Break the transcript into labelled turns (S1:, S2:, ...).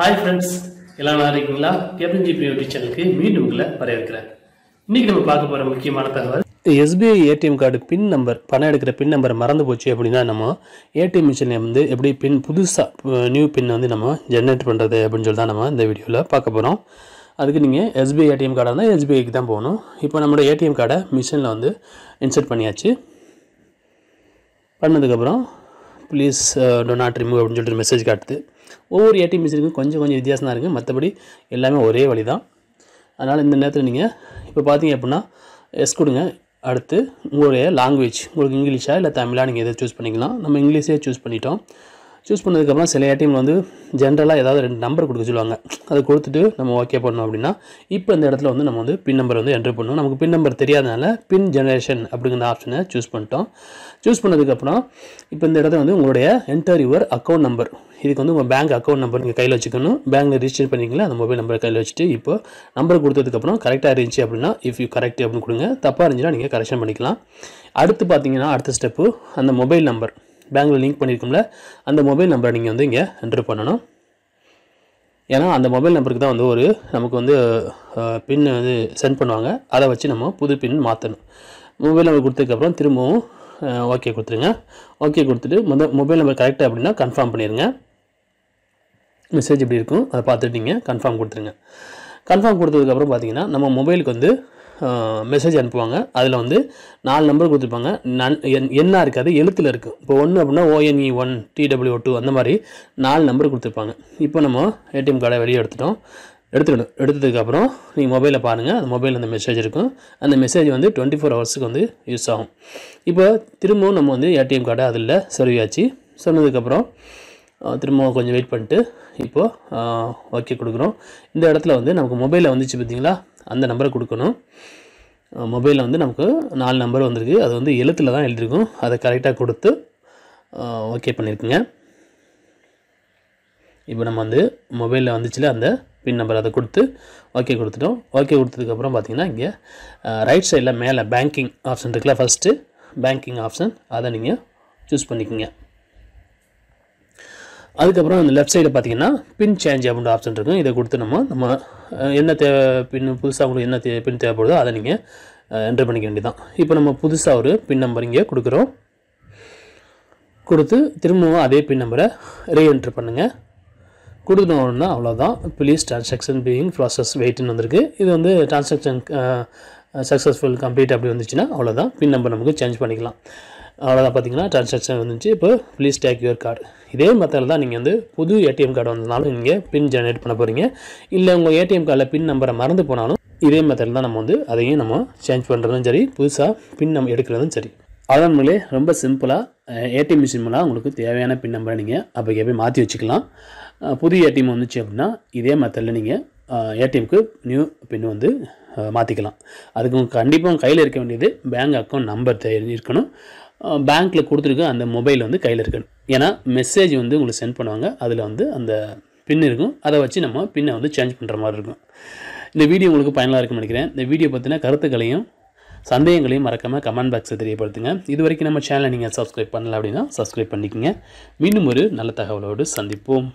S1: hi friends எல்லாம் நல்லா இருக்கீங்களா ஜிபி யூடியூப் சேனலுக்கு மீண்டும் உங்களை வரவேற்கிறேன் இன்னைக்கு நம்ம பார்க்க போகிற முக்கியமான தகவல் SBI ATM card pin number பணம் எடுக்கிற பின் நம்பர் மறந்து போச்சு அப்படின்னா நம்ம ஏடிஎம் மிஷினில் வந்து எப்படி பின் புதுசாக நியூ பின் வந்து நம்ம ஜென்ரேட் பண்ணுறது அப்படின்னு சொல்லி தான் நம்ம இந்த வீடியோவில் பார்க்க போகிறோம் அதுக்கு நீங்கள் எஸ்பிஐ ஏடிஎம் கார்டாக இருந்தால் எஸ்பிஐக்கு தான் போகணும் இப்போ நம்மளோட ஏடிஎம் கார்டை மிஷினில் வந்து இன்சர்ட் பண்ணியாச்சு பண்ணதுக்கப்புறம் ப்ளீஸ் டோ நாட் ரிமூவ் அப்படின்னு சொல்லிட்டு மெசேஜ் காட்டுது ஒவ்வொரு ஏடிஎம் மிஷினுக்கும் கொஞ்சம் கொஞ்சம் வித்தியாசமாக இருக்குது மற்றபடி எல்லாமே ஒரே வழி தான் அதனால் இந்த நேரத்தில் நீங்கள் இப்போ பார்த்தீங்க அப்படின்னா எஸ் கொடுங்க அடுத்து உங்களுடைய லாங்குவேஜ் உங்களுக்கு இங்கிலீஷா இல்லை தமிழாக நீங்கள் எதை சூஸ் பண்ணிக்கலாம் நம்ம இங்கிலீஷே சூஸ் பண்ணிட்டோம் சூஸ் பண்ணதுக்கப்புறம் சில ஏடிஎம்மில் வந்து ஜென்ரலாக ஏதாவது ரெண்டு நம்பர் கொடுக்க சொல்லுவாங்க அதை கொடுத்துட்டு நம்ம ஓகே பண்ணோம் அப்படின்னா இப்போ இந்த இடத்துல வந்து நம்ம வந்து பின் நம்பர் வந்து என்ட்ரு பண்ணணும் நமக்கு பின் நம்பர் தெரியாதனால பின் ஜெனரேஷன் அப்படிங்கிற ஆப்ஷனை சூஸ் பண்ணிட்டோம் சூஸ் பண்ணதுக்கப்புறம் இப்போ இந்த இடத்துல வந்து உங்களுடைய என்டர் யுவர் அக்கௌண்ட் நம்பர் இதுக்கு வந்து உங்கள் பேங்க் அக்கௌண்ட் நம்பர் நீங்கள் கையில் வச்சுக்கணும் பேங்க்கில் ரிஜிஸ்டர் பண்ணிக்கலாம் அந்த மொபைல் நம்பரை கையில் வச்சுட்டு இப்போ நம்பர் கொடுத்ததுக்கப்புறம் கரெக்டாக இருந்துச்சு அப்படின்னா இஃப் யூ கரெக்ட் அப்படின்னு கொடுங்க தப்பாக இருந்துச்சுன்னா நீங்கள் கரெக்ஷன் பண்ணிக்கலாம் அடுத்து பார்த்தீங்கன்னா அடுத்த ஸ்டெப்பு அந்த மொபைல் நம்பர் பேங்கில் லிங்க் பண்ணியிருக்கோம்ல அந்த மொபைல் நம்பரை நீங்கள் வந்து இங்கே என்ட்ரு பண்ணணும் ஏன்னா அந்த மொபைல் நம்பருக்கு தான் வந்து ஒரு நமக்கு வந்து பின் வந்து சென்ட் பண்ணுவாங்க அதை வச்சு நம்ம புது பின் மாற்றணும் மொபைல் நம்பர் கொடுத்ததுக்கப்புறம் திரும்பவும் ஓகே கொடுத்துருங்க ஓகே கொடுத்துட்டு மொத மொபைல் நம்பர் கரெக்டாக அப்படின்னா கன்ஃபார்ம் பண்ணிடுங்க மெசேஜ் இப்படி இருக்கும் அதை பார்த்துட்டிங்க கன்ஃபார்ம் கொடுத்துருங்க கன்ஃபார்ம் கொடுத்ததுக்கப்புறம் பார்த்தீங்கன்னா நம்ம மொபைலுக்கு வந்து மெசேஜ் அனுப்புவாங்க அதில் வந்து நாலு நம்பர் கொடுத்துருப்பாங்க நன் என்ன இருக்காது எழுத்தில் இருக்குது இப்போ ஒன்று அப்படின்னா ஓஎன்இ ஒன் டிடபிள்யூ டூ அந்த மாதிரி நாலு நம்பர் கொடுத்துருப்பாங்க இப்போ நம்ம ஏடிஎம் கார்டை வெளியே எடுத்துட்டோம் எடுத்துக்கணும் எடுத்ததுக்கப்புறம் நீங்கள் மொபைலில் பாருங்கள் அந்த மொபைலில் அந்த மெசேஜ் இருக்கும் அந்த மெசேஜ் வந்து டுவெண்ட்டி ஃபோர் ஹவர்ஸுக்கு வந்து யூஸ் ஆகும் இப்போ திரும்பவும் நம்ம வந்து ஏடிஎம் கார்டை அதில் செலவியாச்சு சொன்னதுக்கப்புறம் திரும்ப கொஞ்சம் வெயிட் பண்ணிட்டு இப்போது ஓகே கொடுக்குறோம் இந்த இடத்துல வந்து நமக்கு மொபைலில் வந்துச்சு பார்த்தீங்களா அந்த நம்பரை கொடுக்கணும் மொபைலில் வந்து நமக்கு நாலு நம்பர் வந்திருக்கு அது வந்து எழுத்தில் தான் எழுதியிருக்கும் அதை கரெக்டாக கொடுத்து ஓகே பண்ணியிருக்குங்க இப்போ நம்ம வந்து மொபைலில் வந்துச்சுல அந்த பின் நம்பர் அதை கொடுத்து ஓகே கொடுத்துட்டோம் ஓகே கொடுத்ததுக்கப்புறம் பார்த்திங்கன்னா இங்கே ரைட் சைடில் மேலே பேங்கிங் ஆப்ஷன் இருக்குல்ல ஃபஸ்ட்டு பேங்கிங் ஆப்ஷன் அதை நீங்கள் சூஸ் பண்ணிக்கோங்க அதுக்கப்புறம் அந்த லெஃப்ட் சைடு பார்த்தீங்கன்னா பின் சேஞ்ச் அப்படின்ற ஆப்ஷன் இருக்கும் இதை கொடுத்து நம்ம நம்ம என்ன தேவை பின் புதுசாக உங்களுக்கு என்ன தே பின் தேவைப்படுதோ அதை நீங்கள் என்ட்ரு பண்ணிக்க வேண்டியதான் இப்போ நம்ம புதுசாக ஒரு பின் நம்பர் இங்கே கொடுக்குறோம் கொடுத்து திரும்பவும் அதே பின் நம்பரை ரீஎன்ட்ரு பண்ணுங்கள் கொடுத்துட்டோம்னா அவ்வளோதான் ப்ளீஸ் ட்ரான்சாக்ஷன் பீயிங் ப்ராசஸ் வெயிட்னு வந்திருக்கு இது வந்து ட்ரான்சாக்ஷன் சக்ஸஸ்ஃபுல் கம்ப்ளீட் அப்படி வந்துச்சுன்னா அவ்வளோதான் பின் நம்பர் நமக்கு சேஞ்ச் பண்ணிக்கலாம் அவ்வளோதான் பார்த்தீங்கன்னா ட்ரான்சாக்ஷன் வந்துச்சு இப்போ ப்ளீஸ் டேக் யுவர் கார்டு இதே மெத்தடில் தான் நீங்கள் வந்து புது ஏடிஎம் கார்டு வந்ததுனாலும் நீங்கள் பின் ஜெனரேட் பண்ண போகிறீங்க இல்லை உங்கள் ஏடிஎம் கார்டில் பின் நம்பரை மறந்து போனாலும் இதே மெத்தடில் தான் நம்ம வந்து அதையும் நம்ம சேஞ்ச் பண்ணுறதும் சரி புதுசாக பின் நம்ம எடுக்கிறதும் சரி அதான் நம்மளே ரொம்ப சிம்பிளாக ஏடிஎம் மிஷின் மூலம் உங்களுக்கு தேவையான பின் நம்பரை நீங்கள் அப்போ போய் மாற்றி வச்சுக்கலாம் புது ஏடிஎம் வந்துச்சு அப்படின்னா இதே மெத்தடில் நீங்கள் ஏடிஎம்க்கு நியூ பின் வந்து மாற்றிக்கலாம் அதுக்கு கண்டிப்பாக கையில் இருக்க வேண்டியது பேங்க் அக்கௌண்ட் நம்பர் இருக்கணும் பேங்க்கில் கொடுத்துருக்க அந்த மொபைல் வந்து கையில் இருக்கணும் ஏன்னா மெசேஜ் வந்து உங்களுக்கு சென்ட் பண்ணுவாங்க அதில் வந்து அந்த பின் இருக்கும் அதை வச்சு நம்ம பின்னை வந்து சேஞ்ச் பண்ணுற மாதிரி இருக்கும் இந்த வீடியோ உங்களுக்கு பயனாக இருக்கும் நினைக்கிறேன் இந்த வீடியோ பார்த்தீங்கன்னா கருத்துக்களையும் சந்தேகங்களையும் மறக்காமல் கமெண்ட் பாக்ஸை தெரியப்படுத்துங்க இது வரைக்கும் நம்ம சேனலை நீங்கள் சப்ஸ்கிரைப் பண்ணலை அப்படின்னா சப்ஸ்கிரைப் பண்ணிக்கோங்க மீண்டும் ஒரு நல்ல தகவலோடு சந்திப்போம்